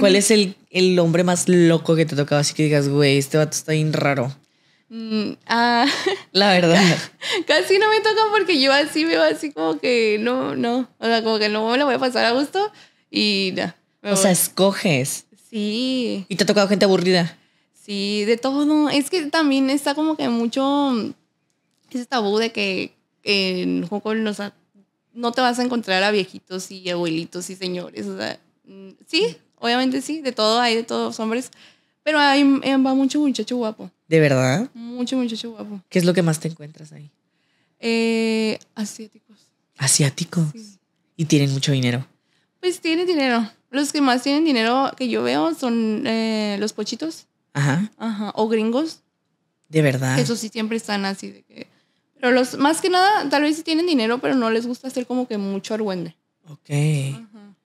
¿Cuál es el, hombre más loco que te ha tocado? Así que digas, güey, este vato está bien raro. Mm, ah. la verdad. Casi no me toca porque yo así veo así como que no, no. O sea, como que no me lo voy a pasar a gusto y ya. O sea, escoges. Sí. ¿Y te ha tocado gente aburrida? Sí, de todo. Es que también está como que mucho mm, ese tabú de que en Hong no, no te vas a encontrar a viejitos y abuelitos y señores. O sea, mm, sí, Obviamente sí, de todo hay, de todos hombres. Pero ahí eh, va mucho muchacho guapo. ¿De verdad? Mucho muchacho guapo. ¿Qué es lo que más te encuentras ahí? Eh, asiáticos. ¿Asiáticos? Sí. ¿Y tienen mucho dinero? Pues tienen dinero. Los que más tienen dinero que yo veo son eh, los pochitos. Ajá. Ajá. O gringos. De verdad. Eso sí, siempre están así. De Pero los, más que nada, tal vez sí tienen dinero, pero no les gusta hacer como que mucho argüende. Ok.